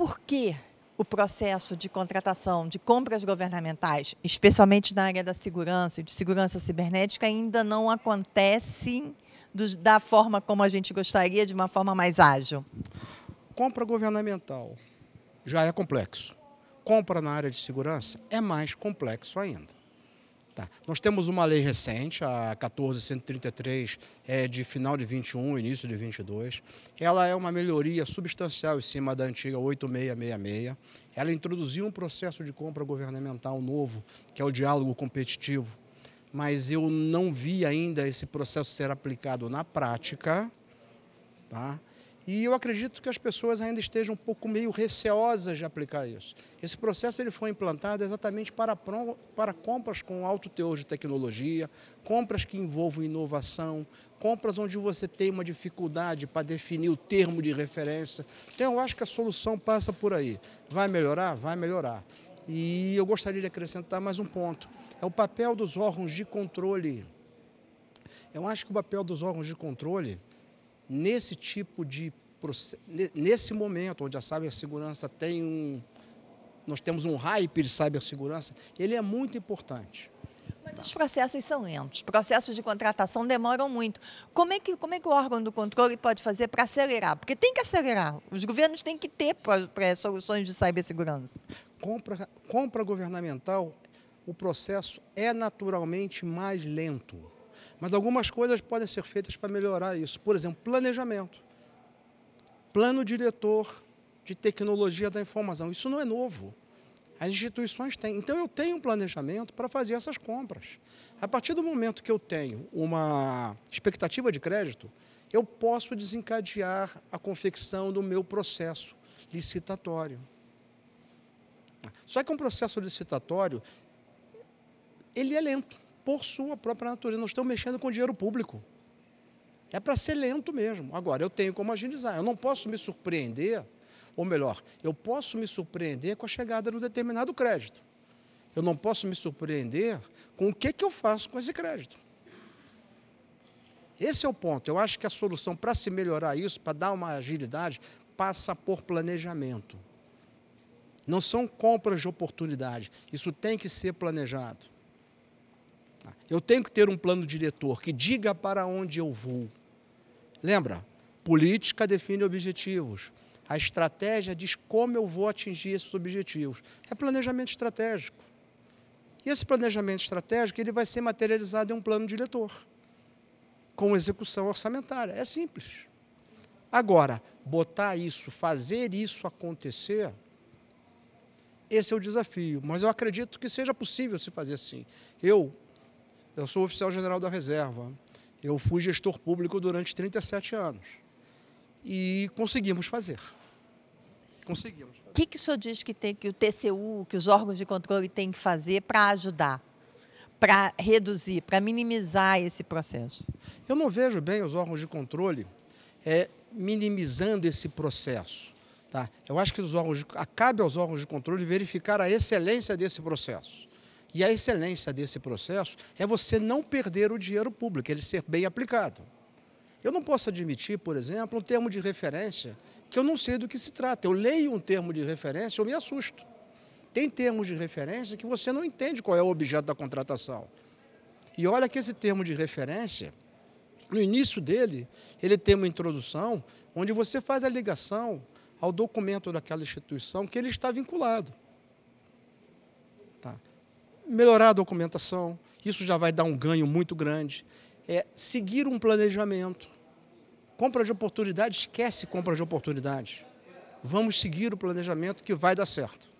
por que o processo de contratação de compras governamentais, especialmente na área da segurança e de segurança cibernética, ainda não acontece do, da forma como a gente gostaria, de uma forma mais ágil? Compra governamental já é complexo. Compra na área de segurança é mais complexo ainda. Tá. Nós temos uma lei recente, a 14133, é de final de 21, início de 22. Ela é uma melhoria substancial em cima da antiga 8666. Ela introduziu um processo de compra governamental novo, que é o diálogo competitivo. Mas eu não vi ainda esse processo ser aplicado na prática. Tá? E eu acredito que as pessoas ainda estejam um pouco meio receosas de aplicar isso. Esse processo ele foi implantado exatamente para, para compras com alto teor de tecnologia, compras que envolvam inovação, compras onde você tem uma dificuldade para definir o termo de referência. Então, eu acho que a solução passa por aí. Vai melhorar? Vai melhorar. E eu gostaria de acrescentar mais um ponto: é o papel dos órgãos de controle. Eu acho que o papel dos órgãos de controle nesse tipo de nesse momento onde a cibersegurança tem um nós temos um hype de cibersegurança, ele é muito importante. Mas os processos são lentos, processos de contratação demoram muito. Como é que, como é que o órgão do controle pode fazer para acelerar? Porque tem que acelerar, os governos têm que ter para soluções de cibersegurança. Compra, compra governamental, o processo é naturalmente mais lento. Mas algumas coisas podem ser feitas para melhorar isso. Por exemplo, planejamento. Plano diretor de tecnologia da informação. Isso não é novo. As instituições têm. Então, eu tenho um planejamento para fazer essas compras. A partir do momento que eu tenho uma expectativa de crédito, eu posso desencadear a confecção do meu processo licitatório. Só que um processo licitatório, ele é lento por sua própria natureza. Nós estamos mexendo com dinheiro público. É para ser lento mesmo. Agora, eu tenho como agilizar. Eu não posso me surpreender, ou melhor, eu posso me surpreender com a chegada de um determinado crédito. Eu não posso me surpreender com o que, que eu faço com esse crédito. Esse é o ponto. Eu acho que a solução para se melhorar isso, para dar uma agilidade, passa por planejamento. Não são compras de oportunidade. Isso tem que ser planejado. Tá. Eu tenho que ter um plano diretor que diga para onde eu vou. Lembra? Política define objetivos. A estratégia diz como eu vou atingir esses objetivos. É planejamento estratégico. E esse planejamento estratégico ele vai ser materializado em um plano diretor, com execução orçamentária. É simples. Agora, botar isso, fazer isso acontecer, esse é o desafio. Mas eu acredito que seja possível se fazer assim. Eu eu sou oficial-general da Reserva. Eu fui gestor público durante 37 anos. E conseguimos fazer. Conseguimos. O que, que o senhor diz que tem que o TCU, que os órgãos de controle têm que fazer para ajudar? Para reduzir, para minimizar esse processo? Eu não vejo bem os órgãos de controle é, minimizando esse processo. Tá? Eu acho que os órgãos de, cabe aos órgãos de controle verificar a excelência desse processo. E a excelência desse processo é você não perder o dinheiro público, ele ser bem aplicado. Eu não posso admitir, por exemplo, um termo de referência que eu não sei do que se trata. Eu leio um termo de referência, eu me assusto. Tem termos de referência que você não entende qual é o objeto da contratação. E olha que esse termo de referência, no início dele, ele tem uma introdução onde você faz a ligação ao documento daquela instituição que ele está vinculado. Tá melhorar a documentação, isso já vai dar um ganho muito grande. É seguir um planejamento. Compra de oportunidade, esquece compra de oportunidade. Vamos seguir o planejamento que vai dar certo.